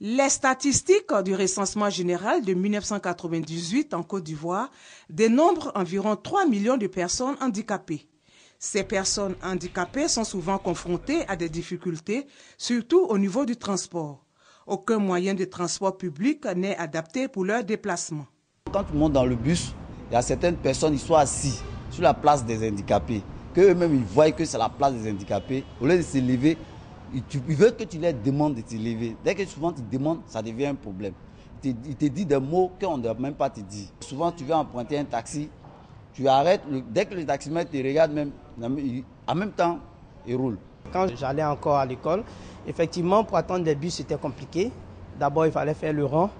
Les statistiques du recensement général de 1998 en Côte d'Ivoire dénombrent environ 3 millions de personnes handicapées. Ces personnes handicapées sont souvent confrontées à des difficultés, surtout au niveau du transport. Aucun moyen de transport public n'est adapté pour leur déplacement. Quand tu montes dans le bus, il y a certaines personnes qui sont assises sur la place des handicapés, qu'eux-mêmes ils voient que c'est la place des handicapés. Au lieu de se lever, il, tu, que tu les demandes de te lever. Dès que souvent tu demandes, ça devient un problème. Il te, dit des mots qu'on ne doit même pas te dire. Souvent, tu veux emprunter un taxi, tu arrêtes, dès que le taximètre te regarde même, en même temps, il roule. Quand j'allais encore à l'école, effectivement, pour attendre des bus, c'était compliqué. D'abord, il fallait faire le rang.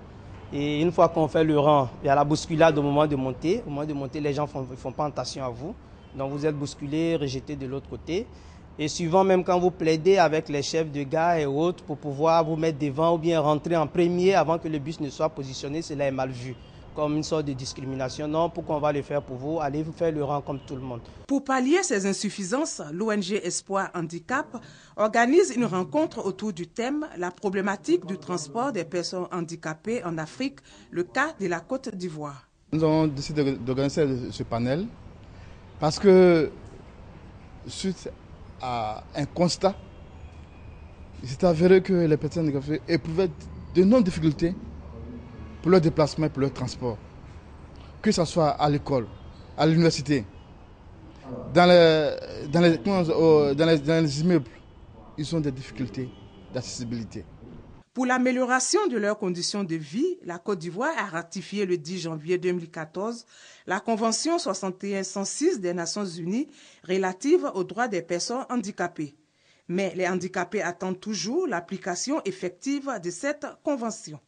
Et une fois qu'on fait le rang, il y a la bousculade au moment de monter. Au moment de monter, les gens ne font, pas attention à vous. Donc vous êtes bousculé, rejeté de l'autre côté. Et suivant même quand vous plaidez avec les chefs de gare et autres pour pouvoir vous mettre devant ou bien rentrer en premier avant que le bus ne soit positionné, cela est mal vu comme une sorte de discrimination. Non, pourquoi on va le faire pour vous Allez vous faire le rang comme tout le monde. Pour pallier ces insuffisances, l'ONG Espoir Handicap organise une rencontre autour du thème La problématique du transport des personnes handicapées en Afrique, le cas de la Côte d'Ivoire. Nous avons décidé d'organiser ce panel parce que suite à un constat. Il s'est avéré que les personnes handicapées éprouvaient de nombreuses difficultés pour leur déplacement pour leur transport. Que ce soit à l'école, à l'université, dans les immeubles, ils ont des difficultés d'accessibilité. Pour l'amélioration de leurs conditions de vie, la Côte d'Ivoire a ratifié le 10 janvier 2014 la Convention 6106 des Nations Unies relative aux droits des personnes handicapées. Mais les handicapés attendent toujours l'application effective de cette convention.